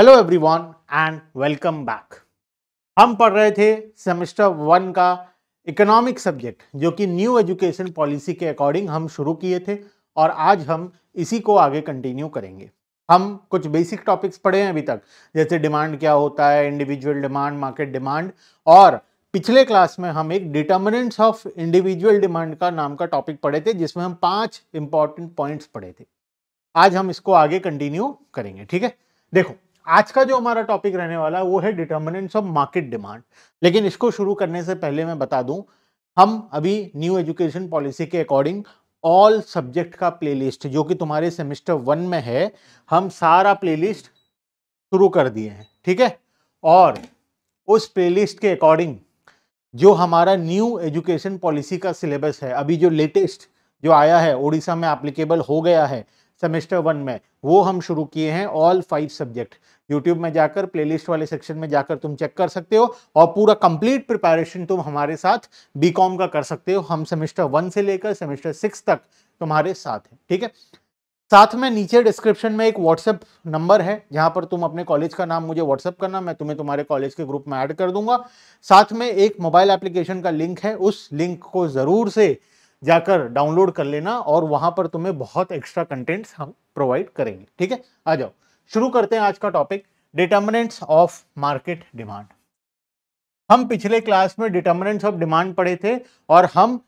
Hello everyone and welcome back हम पढ़ रहे थे सेमेस्टर वन का इकोनॉमिक सब्जेक्ट जो कि न्यू एजुकेशन पॉलिसी के अकॉर्डिंग हम शुरू किए थे और आज हम इसी को आगे कंटिन्यू करेंगे हम कुछ बेसिक टॉपिक्स पढ़े हैं अभी तक जैसे डिमांड क्या होता है इंडिविजुअल डिमांड मार्केट डिमांड और पिछले क्लास में हम एक डिटर्मिनेंट्स ऑफ इंडिविजुअल डिमांड का नाम का टॉपिक पढ़े थे जिसमें हम पांच इंपॉर्टेंट पॉइंट्स पढ़े थे आज हम इसको आगे कंटिन्यू करेंगे ठीक है देखो आज का जो हमारा टॉपिक रहने वाला है वो है डिटर्मिनेंट्स ऑफ मार्केट डिमांड लेकिन इसको शुरू करने से पहले मैं बता दूं हम अभी न्यू एजुकेशन पॉलिसी के अकॉर्डिंग ऑल सब्जेक्ट का प्लेलिस्ट जो कि तुम्हारे सेमेस्टर वन में है हम सारा प्लेलिस्ट शुरू कर दिए हैं ठीक है और उस प्लेलिस्ट के अकॉर्डिंग जो हमारा न्यू एजुकेशन पॉलिसी का सिलेबस है अभी जो लेटेस्ट जो आया है उड़ीसा में एप्लीकेबल हो गया है सेमेस्टर वन में वो हम शुरू किए हैं ऑल फाइव सब्जेक्ट यूट्यूब में जाकर प्लेलिस्ट वाले सेक्शन में जाकर तुम चेक कर सकते हो और पूरा कंप्लीट प्रिपरेशन तुम हमारे साथ कॉम का कर सकते हो हम सेमेस्टर वन से लेकर सेमेस्टर सिक्स तक तुम्हारे साथ हैं ठीक है साथ में नीचे डिस्क्रिप्शन में एक व्हाट्सएप नंबर है जहां पर तुम अपने कॉलेज का नाम मुझे व्हाट्सएप करना मैं तुम्हें तुम्हारे कॉलेज के ग्रुप में ऐड कर दूंगा साथ में एक मोबाइल एप्लीकेशन का लिंक है उस लिंक को ज़रूर से जाकर डाउनलोड कर लेना और वहां पर तुम्हें बहुत एक्स्ट्रा कंटेंट्स हम प्रोवाइड करेंगे ठीक है आ जाओ शुरू करते हैं आज का topic determinants of market demand हम पिछले क्लास में डिटर्मिनेंट्स ऑफ डिमांड पढ़े थे और हम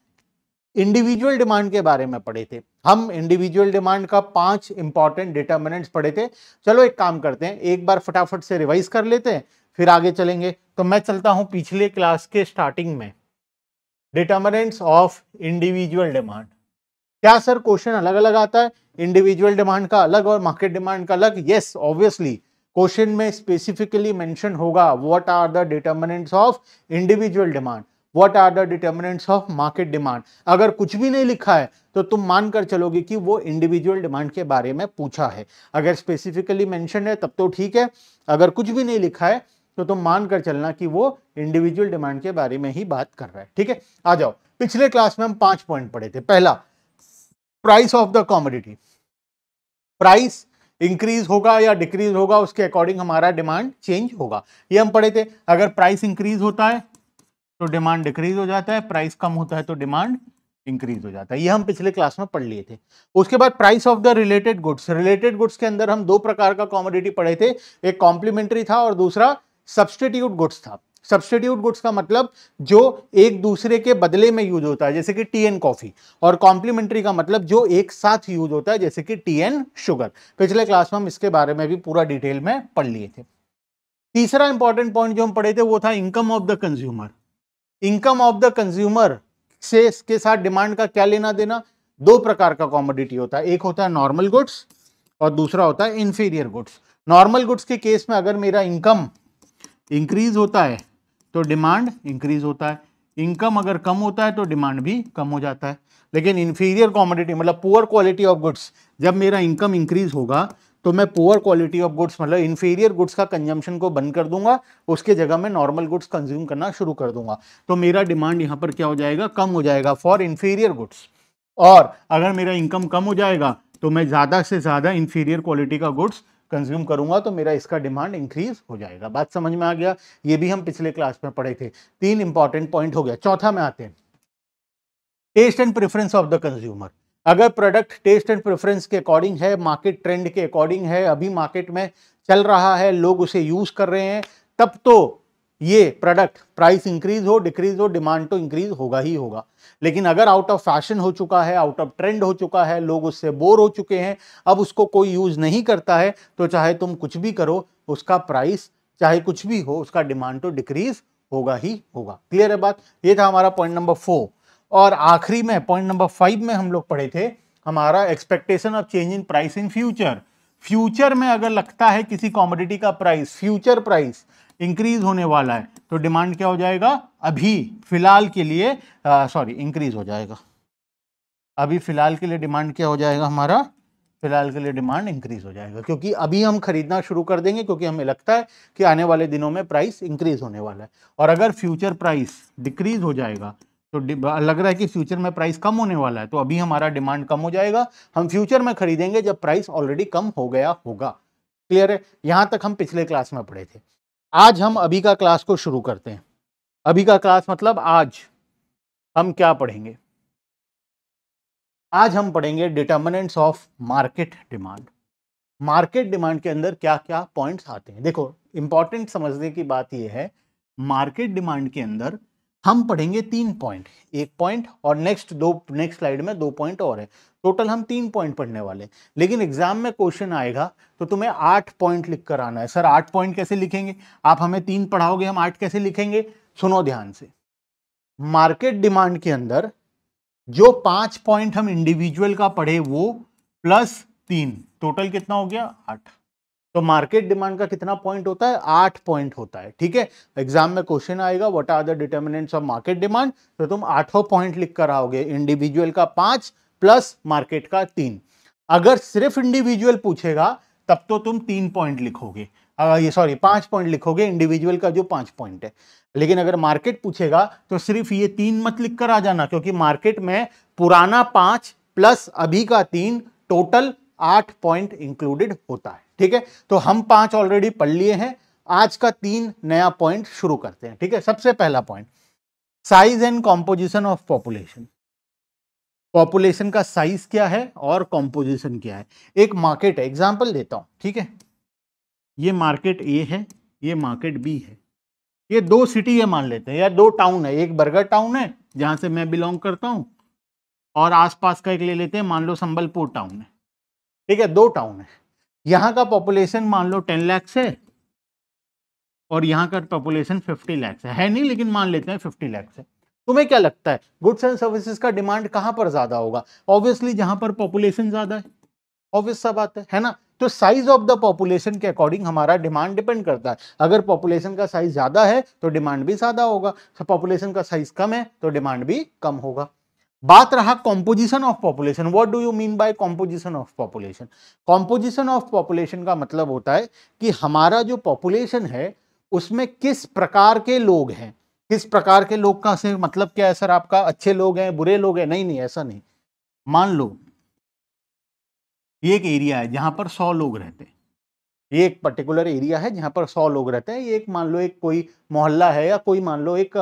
इंडिविजुअल डिमांड के बारे में पढ़े थे हम इंडिविजुअल डिमांड का पांच इंपॉर्टेंट डिटर्मिनेंट्स पढ़े थे चलो एक काम करते हैं एक बार फटाफट से रिवाइज कर लेते हैं फिर आगे चलेंगे तो मैं चलता हूं पिछले क्लास के स्टार्टिंग में डिटर्मनेंट्स ऑफ इंडिविजुअल डिमांड क्या सर क्वेश्चन अलग अलग आता है इंडिविजुअल डिमांड का अलग और मार्केट डिमांड का अलग यस ऑब्वियसली क्वेश्चन में स्पेसिफिकली मेंशन होगा what are the determinants of individual demand what are the determinants of market demand अगर कुछ भी नहीं लिखा है तो तुम मानकर चलोगे कि वो इंडिविजुअल डिमांड के बारे में पूछा है अगर स्पेसिफिकली मेंशन है तब तो ठीक है अगर कुछ भी नहीं लिखा है तो तुम मान कर चलना कि वो इंडिविजुअल डिमांड के बारे में ही बात कर रहा है ठीक है आ जाओ पिछले क्लास में हम पांच पॉइंट पढ़े थे पहला price of the commodity price increase होगा या डिक्रीज होगा उसके अकॉर्डिंग हमारा डिमांड चेंज होगा ये हम पढ़े थे अगर प्राइस इंक्रीज होता है तो डिमांड डिक्रीज हो जाता है प्राइस कम होता है तो डिमांड इंक्रीज हो जाता है ये हम पिछले क्लास में पढ़ लिए थे उसके बाद price of the related goods related goods के अंदर हम दो प्रकार का कॉमोडिटी पढ़े थे एक कॉम्प्लीमेंट्री था और दूसरा सब्सटीट्यूट गुड्स था सब्सटीट्यूट गुड्स का मतलब जो एक दूसरे के बदले में यूज होता है जैसे कि टी एन कॉफी और कॉम्प्लीमेंट्री का मतलब जो एक साथ यूज होता है जैसे कि टी एन शुगर पिछले क्लास में हम इसके बारे में भी पूरा डिटेल में पढ़ लिए थे तीसरा इंपॉर्टेंट पॉइंट जो हम पढ़े थे वो था income of the consumer income of the consumer से इसके साथ डिमांड का क्या लेना देना दो प्रकार का कॉमोडिटी होता है एक होता है नॉर्मल गुड्स और दूसरा होता है इन्फीरियर गुड्स नॉर्मल गुड्स के केस में अगर मेरा इनकम इंक्रीज होता है तो डिमांड इंक्रीज होता है इनकम अगर कम होता है तो डिमांड भी कम हो जाता है लेकिन इन्फीरियर कॉमोडिटी मतलब पुअर क्वालिटी ऑफ गुड्स जब मेरा इनकम इंक्रीज होगा तो मैं पुअर क्वालिटी ऑफ गुड्स मतलब इन्फीरियर गुड्स का कंजम्पशन को बंद कर दूंगा उसके जगह मैं नॉर्मल गुड्स कंज्यूम करना शुरू कर दूंगा तो मेरा डिमांड यहाँ पर क्या हो जाएगा कम हो जाएगा फॉर इन्फीरियर गुड्स और अगर मेरा इनकम कम हो जाएगा तो मैं ज़्यादा से ज़्यादा इन्फीरियर क्वालिटी का गुड्स कंज्यूम करूंगा तो मेरा इसका डिमांड इंक्रीज हो जाएगा बात समझ में आ गया ये भी हम पिछले क्लास में पढ़े थे तीन इंपॉर्टेंट पॉइंट हो गया चौथा में आते हैं taste and preference of the consumer अगर प्रोडक्ट टेस्ट एंड प्रेफरेंस के अकॉर्डिंग है मार्केट ट्रेंड के अकॉर्डिंग है अभी मार्केट में चल रहा है लोग उसे यूज कर रहे हैं तब तो ये प्रोडक्ट प्राइस इंक्रीज हो डिक्रीज हो डिमांड तो इंक्रीज होगा ही होगा लेकिन अगर आउट ऑफ फैशन हो चुका है आउट ऑफ ट्रेंड हो चुका है लोग उससे बोर हो चुके हैं अब उसको कोई यूज़ नहीं करता है तो चाहे तुम कुछ भी करो उसका प्राइस चाहे कुछ भी हो उसका डिमांड तो डिक्रीज होगा ही होगा क्लियर है बात ये था हमारा पॉइंट नंबर फोर और आखिरी में पॉइंट नंबर फाइव में हम लोग पढ़े थे हमारा expectation of change in price in future future में अगर लगता है किसी कॉमोडिटी का प्राइस फ्यूचर प्राइस इंक्रीज होने वाला है तो डिमांड क्या हो जाएगा अभी फिलहाल के लिए सॉरी इंक्रीज हो जाएगा अभी फिलहाल के लिए डिमांड क्या हो जाएगा हमारा फिलहाल के लिए डिमांड इंक्रीज हो जाएगा क्योंकि अभी हम खरीदना शुरू कर देंगे क्योंकि हमें लगता है कि आने वाले दिनों में प्राइस इंक्रीज होने वाला है और अगर फ्यूचर प्राइस डिक्रीज हो जाएगा तो लग रहा है कि फ्यूचर में प्राइस कम होने वाला है तो अभी हमारा डिमांड कम हो जाएगा हम फ्यूचर में खरीदेंगे जब प्राइस ऑलरेडी कम हो गया होगा क्लियर है यहाँ तक हम पिछले क्लास में पढ़े थे आज हम अभी का क्लास को शुरू करते हैं अभी का क्लास मतलब आज हम क्या पढ़ेंगे आज हम पढ़ेंगे determinants of market demand market demand के अंदर क्या क्या पॉइंट्स आते हैं देखो इंपॉर्टेंट समझने की बात यह है मार्केट डिमांड के अंदर हम पढ़ेंगे तीन पॉइंट एक पॉइंट और नेक्स्ट दो नेक्स्ट स्लाइड में दो पॉइंट और है टोटल हम तीन पॉइंट पढ़ने वाले लेकिन एग्जाम में क्वेश्चन आएगा तो तुम्हें आठ पॉइंट लिख कर आना है सर आठ पॉइंट कैसे लिखेंगे आप हमें तीन पढ़ाओगे हम आठ कैसे लिखेंगे सुनो ध्यान से मार्केट डिमांड के अंदर जो पांच पॉइंट हम इंडिविजुअल का पढ़े वो प्लस तीन टोटल कितना हो गया आठ तो मार्केट डिमांड का कितना पॉइंट होता है आठ पॉइंट होता है ठीक है एग्जाम में क्वेश्चन आएगा what are the determinants of market demand तो तुम आठों पॉइंट लिख कर आओगे इंडिविजुअल का पांच प्लस मार्केट का तीन अगर सिर्फ इंडिविजुअल पूछेगा तब तो तुम तीन पॉइंट लिखोगे ये सॉरी पांच पॉइंट लिखोगे इंडिविजुअल का जो पांच पॉइंट है लेकिन अगर मार्केट पूछेगा तो सिर्फ ये तीन मत लिख कर आ जाना क्योंकि मार्केट में पुराना पांच प्लस अभी का तीन टोटल आठ पॉइंट इंक्लूडेड होता है ठीक है तो हम पांच ऑलरेडी पढ़ लिए हैं आज का तीन नया पॉइंट शुरू करते हैं ठीक है सबसे पहला point size and composition of population population का साइज क्या है और कॉम्पोजिशन क्या है एक मार्केट है एग्जाम्पल देता हूँ ठीक है ये मार्केट ए है ये मार्केट बी है ये दो सिटी है मान लेते हैं या दो टाउन है एक बर्गर टाउन है जहाँ से मैं बिलोंग करता हूँ और आसपास का एक ले लेते हैं मान लो संबलपुर टाउन है ठीक है दो टाउन है यहाँ का पॉपुलेशन मान लो टेन लैक्स है और यहाँ का पॉपुलेशन फिफ्टी लैक्स है, है नहीं लेकिन मान लेते हैं फिफ्टी लैक्स है तुम्हें क्या लगता है गुड्स एंड सर्विसेज का डिमांड कहां पर ज्यादा होगा ऑब्वियसली जहां पर पॉपुलेशन ज्यादा है ऑब्वियस सा बात है है ना तो साइज ऑफ द पॉपुलेशन के अकॉर्डिंग हमारा डिमांड डिपेंड करता है अगर पॉपुलेशन का साइज ज्यादा है तो डिमांड भी ज्यादा होगा पॉपुलेशन का साइज कम है तो डिमांड भी कम होगा बात रहा composition of population what do you mean by composition of population composition of population का मतलब होता है कि हमारा जो पॉपुलेशन है उसमें किस प्रकार के लोग हैं किस प्रकार के लोग का से मतलब क्या है सर आपका अच्छे लोग हैं बुरे लोग हैं नहीं नहीं ऐसा नहीं मान लो ये एक एरिया है जहाँ पर सौ लोग रहते हैं ये एक पर्टिकुलर एरिया है जहाँ पर सौ लोग रहते हैं ये एक मान लो एक कोई मोहल्ला है या कोई मान लो एक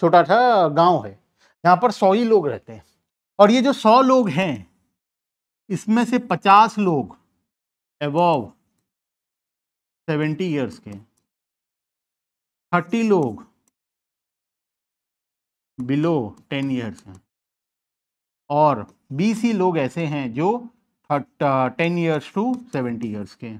छोटा सा गांव है जहाँ पर सौ ही लोग रहते हैं और ये जो सौ लोग हैं इसमें से पचास लोग एवॉव सेवेंटी ईयर्स के थर्टी लोग बिलो टेन ईयर्स हैं और बीसी लोग ऐसे हैं जो ten years to seventy years के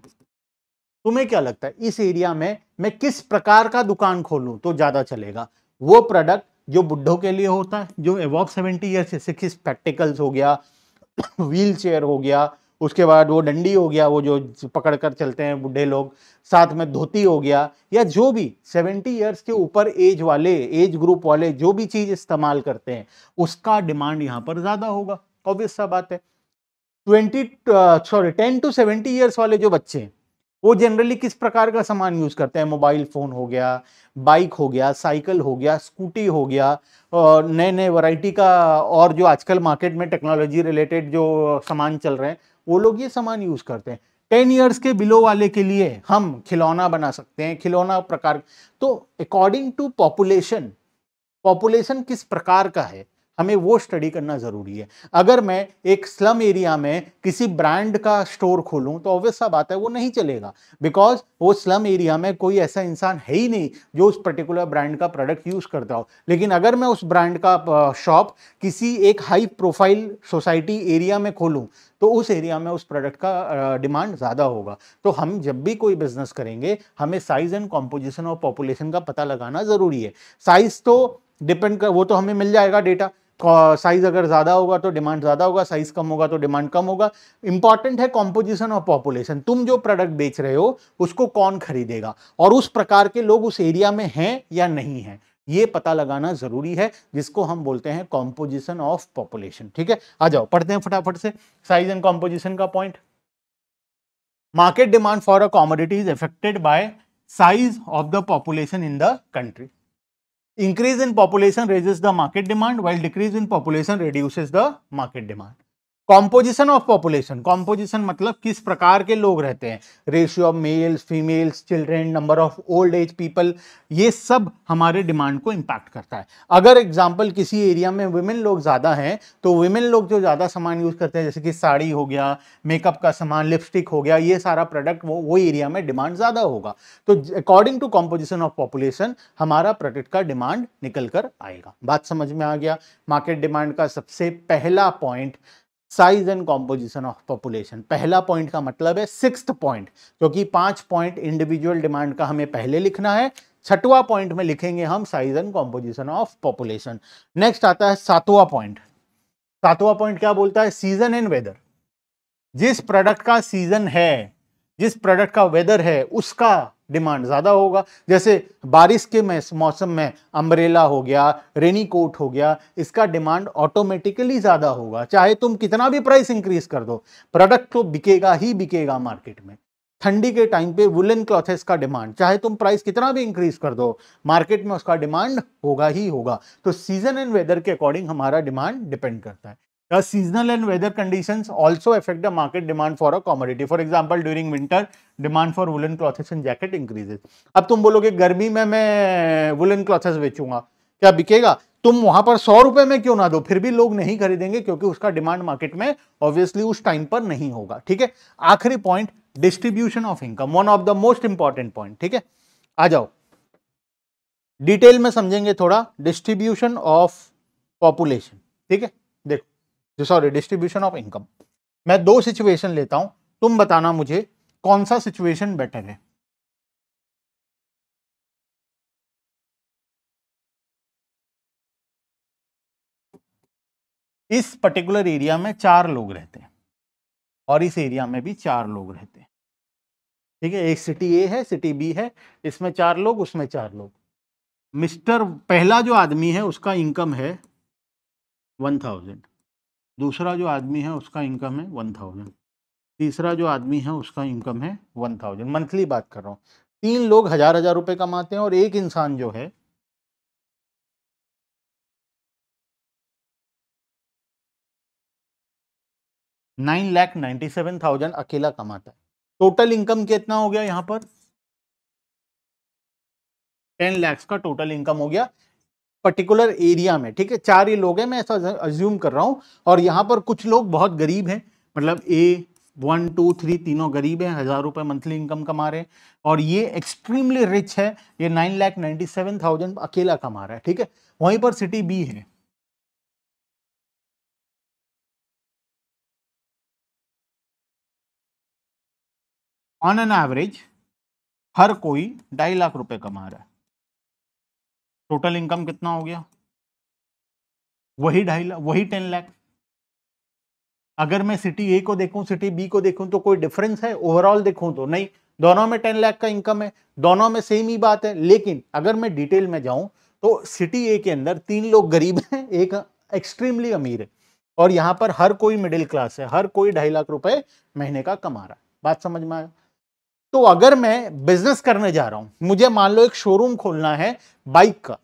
तुम्हें क्या लगता है इस एरिया में मैं किस प्रकार का दुकान खोलूं तो ज़्यादा चलेगा वो प्रोडक्ट जो बुढ़ों के लिए होता है जो एवॉब सेवेंटी ईयर्स जैसे कि स्पेक्टिकल्स हो गया व्हील चेयर हो गया उसके बाद वो डंडी हो गया वो जो पकड़ कर चलते हैं बुढ़े लोग साथ में धोती हो गया या जो भी सेवेंटी इयर्स के ऊपर एज वाले एज ग्रुप वाले जो भी चीज़ इस्तेमाल करते हैं उसका डिमांड यहाँ पर ज़्यादा होगा ऑब्वियस सा बात है twenty sorry ten to seventy years वाले जो बच्चे हैं वो जनरली किस प्रकार का सामान यूज़ करते हैं मोबाइल फ़ोन हो गया बाइक हो गया साइकिल हो गया स्कूटी हो गया और नए नए वैरायटी का और जो आजकल मार्केट में टेक्नोलॉजी रिलेटेड जो सामान चल रहे हैं वो लोग ये सामान यूज करते हैं टेन ईयर्स के बिलो वाले के लिए हम खिलौना बना सकते हैं खिलौना प्रकार तो अकॉर्डिंग टू पॉपुलेशन पॉपुलेशन किस प्रकार का है हमें वो स्टडी करना ज़रूरी है अगर मैं एक स्लम एरिया में किसी ब्रांड का स्टोर खोलूं तो ऑब्वियस सा बात है वो नहीं चलेगा बिकॉज वो स्लम एरिया में कोई ऐसा इंसान है ही नहीं जो उस पर्टिकुलर ब्रांड का प्रोडक्ट यूज़ करता हो लेकिन अगर मैं उस ब्रांड का शॉप किसी एक हाई प्रोफाइल सोसाइटी एरिया में खोलूँ तो उस एरिया में उस प्रोडक्ट का डिमांड ज़्यादा होगा तो हम जब भी कोई बिजनेस करेंगे हमें size and composition of population का पता लगाना ज़रूरी है साइज़ तो डिपेंड कर वो तो हमें मिल जाएगा डेटा साइज अगर ज़्यादा होगा तो डिमांड ज़्यादा होगा साइज कम होगा तो डिमांड कम होगा इंपॉर्टेंट है कॉम्पोजिशन और पॉपुलेशन तुम जो प्रोडक्ट बेच रहे हो उसको कौन खरीदेगा और उस प्रकार के लोग उस एरिया में हैं या नहीं है ये पता लगाना जरूरी है जिसको हम बोलते हैं कॉम्पोजिशन ऑफ पॉपुलेशन ठीक है आ जाओ पढ़ते हैं फटाफट से साइज एंड कॉम्पोजिशन का point market demand for a commodity is affected by size of the population in the country Increase in population raises the market demand while decrease in population reduces the market demand. Composition of population composition मतलब किस प्रकार के लोग रहते हैं ratio of males females children number of old age people ये सब हमारे डिमांड को इम्पैक्ट करता है अगर एग्जाम्पल किसी एरिया में वुमेन लोग ज़्यादा हैं तो वुमेन लोग जो ज़्यादा सामान यूज़ करते हैं जैसे कि साड़ी हो गया मेकअप का सामान लिपस्टिक हो गया ये सारा प्रोडक्ट वो वो एरिया में डिमांड ज़्यादा होगा तो according to composition of population हमारा प्रोडक्ट का डिमांड निकल कर आएगा बात समझ में आ गया मार्केट डिमांड का सबसे पहला point size and composition of population पहला पॉइंट का मतलब है सिक्स पॉइंट क्योंकि पांच पॉइंट इंडिविजुअल डिमांड का हमें पहले लिखना है छठवा पॉइंट में लिखेंगे हम size and composition of population next आता है सातवां पॉइंट सातवां पॉइंट क्या बोलता है सीजन एंड वेदर जिस प्रोडक्ट का सीजन है जिस प्रोडक्ट का वेदर है उसका डिमांड ज़्यादा होगा जैसे बारिश के में मौसम में अम्ब्रेला हो गया रेनी कोट हो गया इसका डिमांड ऑटोमेटिकली ज़्यादा होगा चाहे तुम कितना भी प्राइस इंक्रीज कर दो प्रोडक्ट तो बिकेगा ही बिकेगा मार्केट में ठंडी के टाइम पे वुलन क्लॉथेस का डिमांड चाहे तुम प्राइस कितना भी इंक्रीज कर दो मार्केट में उसका डिमांड होगा ही होगा तो सीजन एंड वेदर के अकॉर्डिंग हमारा डिमांड डिपेंड करता है The seasonal and weather conditions also affect the market demand for a commodity. For example, during winter, demand for woolen clothes and jacket increases. अब तुम बोलोगे गर्मी में मैं वुलन क्लॉथेस बेचूंगा क्या बिकेगा तुम वहां पर सौ रुपए में क्यों ना दो फिर भी लोग नहीं खरीदेंगे क्योंकि उसका डिमांड मार्केट में ऑब्वियसली उस टाइम पर नहीं होगा ठीक है आखिरी point distribution of income one of the most important point ठीक है आ जाओ डिटेल में समझेंगे थोड़ा डिस्ट्रीब्यूशन ऑफ पॉपुलेशन ठीक है सॉरी डिस्ट्रीब्यूशन ऑफ इनकम मैं दो सिचुएशन लेता हूं तुम बताना मुझे कौन सा सिचुएशन बेटर है इस पर्टिकुलर एरिया में चार लोग रहते हैं और इस एरिया में भी चार लोग रहते हैं ठीक है एक सिटी ए है सिटी बी है इसमें चार लोग उसमें चार लोग मिस्टर पहला जो आदमी है उसका इनकम है वन थाउजेंड दूसरा जो आदमी है उसका इनकम है वन थाउजेंड तीसरा जो आदमी है उसका इनकम है वन थाउजेंड मंथली बात कर रहा हूँ तीन लोग हजार हजार रुपए कमाते हैं और एक इंसान जो है nine lakh ninety seven thousand अकेला कमाता है टोटल इनकम कितना हो गया यहाँ पर टेन लैक्स का टोटल इनकम हो गया पर्टिकुलर एरिया में ठीक है चार ही लोग हैं मैं ऐसा अज्यूम कर रहा हूँ और यहाँ पर कुछ लोग बहुत गरीब हैं मतलब ए वन टू थ्री तीनों गरीब हैं हज़ार रुपये मंथली इनकम कमा रहे हैं और ये एक्सट्रीमली रिच है ये nine lakh ninety seven thousand अकेला कमा रहा है ठीक है वहीं पर सिटी बी है ऑन एन एवरेज हर कोई ढाई लाख रुपए कमा रहा है टोटल इनकम कितना हो गया वही ढाई वही टेन लाख अगर मैं सिटी ए को देखूं सिटी बी को देखूं तो कोई डिफरेंस है ओवरऑल देखूं तो नहीं दोनों में टेन लाख का इनकम है दोनों में सेम ही बात है लेकिन अगर मैं डिटेल में जाऊं तो सिटी ए के अंदर तीन लोग गरीब हैं एक एक्सट्रीमली अमीर है और यहाँ पर हर कोई मिडिल क्लास है हर कोई ढाई लाख रुपए महीने का कमा रहा है बात समझ में आया तो अगर मैं बिजनेस करने जा रहा हूं मुझे मान लो एक शोरूम खोलना है बाइक का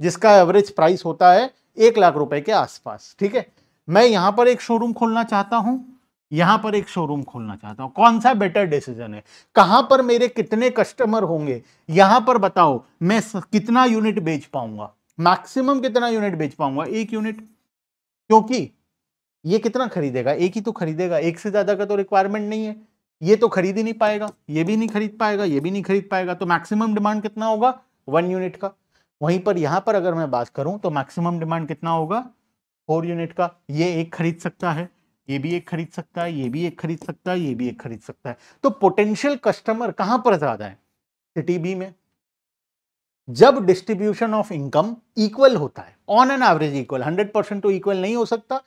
जिसका एवरेज प्राइस होता है एक लाख रुपए के आसपास ठीक है मैं यहां पर एक शोरूम खोलना चाहता हूं यहां पर एक शोरूम खोलना चाहता हूं कौन सा बेटर डिसीजन है कहां पर मेरे कितने कस्टमर होंगे यहां पर बताओ मैं कितना यूनिट बेच पाऊंगा मैक्सिमम कितना यूनिट बेच पाऊंगा एक यूनिट क्योंकि ये कितना खरीदेगा एक ही तो खरीदेगा एक से ज़्यादा का तो रिक्वायरमेंट नहीं है ये तो खरीद ही नहीं पाएगा ये भी नहीं खरीद पाएगा ये भी नहीं खरीद पाएगा तो मैक्सिमम डिमांड कितना होगा वन यूनिट का वहीं पर यहां पर अगर मैं बात करूं तो मैक्सिमम डिमांड कितना होगा फोर यूनिट का ये एक खरीद सकता है ये भी एक खरीद सकता है ये भी एक खरीद सकता है ये भी एक खरीद सकता है तो पोटेंशियल कस्टमर कहां पर ज़्यादा है सिटी बी में जब डिस्ट्रीब्यूशन ऑफ इनकम इक्वल होता है on an average equal 100 percent तो इक्वल नहीं हो सकता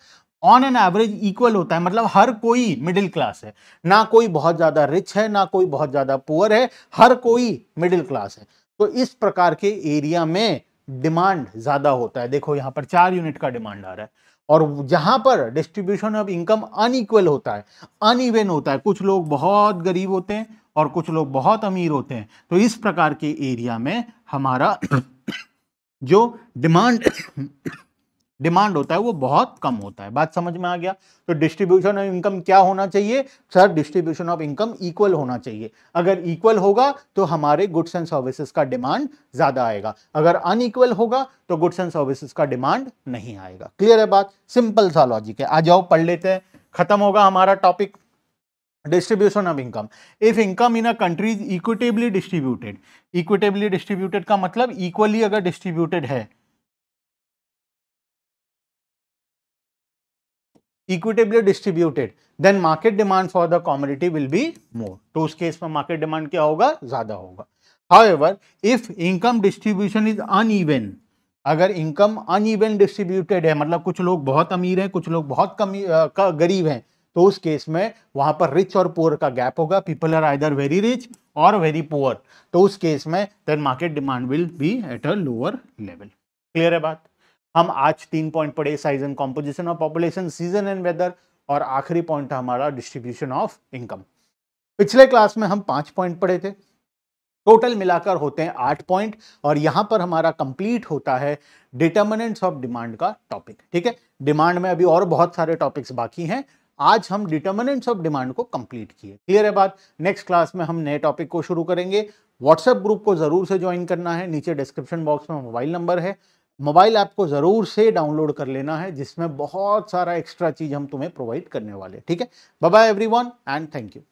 ऑन एन एवरेज इक्वल होता है मतलब हर कोई मिडिल क्लास है ना कोई बहुत ज़्यादा रिच है ना कोई बहुत ज़्यादा पुअर है हर कोई मिडिल क्लास है तो इस प्रकार के एरिया में डिमांड ज़्यादा होता है देखो यहाँ पर चार यूनिट का डिमांड आ रहा है और जहां पर डिस्ट्रीब्यूशन ऑफ इनकम अनइक्वल होता है अनइवन होता है कुछ लोग बहुत गरीब होते हैं और कुछ लोग बहुत अमीर होते हैं तो इस प्रकार के एरिया में हमारा जो डिमांड डिमांड होता है वो बहुत कम होता है बात समझ में आ गया तो डिस्ट्रीब्यूशन ऑफ इनकम क्या होना चाहिए sir distribution of income equal होना चाहिए अगर इक्वल होगा तो हमारे गुड्स एंड सर्विसेज का डिमांड ज़्यादा आएगा अगर अनइक्वल होगा तो गुड्स एंड सर्विसेज का डिमांड नहीं आएगा क्लियर है बात सिंपल सा लॉजिक है आ जाओ पढ़ लेते हैं खत्म होगा हमारा topic distribution of income if income in a countries equitably distributed equitably distributed का मतलब इक्वली अगर डिस्ट्रीब्यूटेड है equitably distributed then market demand for the commodity will be more तो उस केस में मार्केट डिमांड क्या होगा ज़्यादा होगा if income distribution is uneven अगर इनकम अनइवन डिस्ट्रीब्यूटेड है मतलब कुछ लोग बहुत अमीर हैं कुछ लोग बहुत कमी गरीब हैं तो उस केस में वहां पर रिच और पुअर का गैप होगा people are either very rich और वेरी पुअर तो उस केस में then market demand will be at a lower level clear है बात हम आज तीन पॉइंट पढ़े size and composition of population season and weather और आखिरी पॉइंट हमारा डिस्ट्रीब्यूशन ऑफ इनकम पिछले क्लास में हम पांच पॉइंट पढ़े थे टोटल मिलाकर होते हैं आठ पॉइंट और यहां पर हमारा कंप्लीट होता है डिटर्मिनेंट्स ऑफ डिमांड का टॉपिक ठीक है डिमांड में अभी और बहुत सारे टॉपिक्स बाकी हैं आज हम डिटर्मिनेंट्स ऑफ डिमांड को कंप्लीट किए क्लियर है बात नेक्स्ट क्लास में हम नए टॉपिक को शुरू करेंगे व्हाट्सएप ग्रुप को जरूर से ज्वाइन करना है नीचे डिस्क्रिप्शन बॉक्स में मोबाइल नंबर है मोबाइल ऐप को ज़रूर से डाउनलोड कर लेना है जिसमें बहुत सारा एक्स्ट्रा चीज़ हम तुम्हें प्रोवाइड करने वाले ठीक है bye everyone and thank you